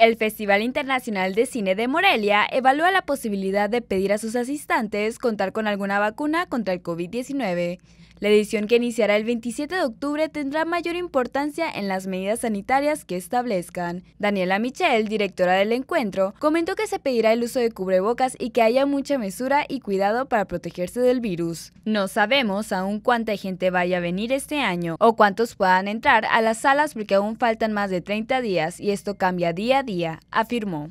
El Festival Internacional de Cine de Morelia evalúa la posibilidad de pedir a sus asistentes contar con alguna vacuna contra el COVID-19. La edición que iniciará el 27 de octubre tendrá mayor importancia en las medidas sanitarias que establezcan. Daniela Michel, directora del encuentro, comentó que se pedirá el uso de cubrebocas y que haya mucha mesura y cuidado para protegerse del virus. No sabemos aún cuánta gente vaya a venir este año o cuántos puedan entrar a las salas porque aún faltan más de 30 días y esto cambia día a día Maria, afirmou.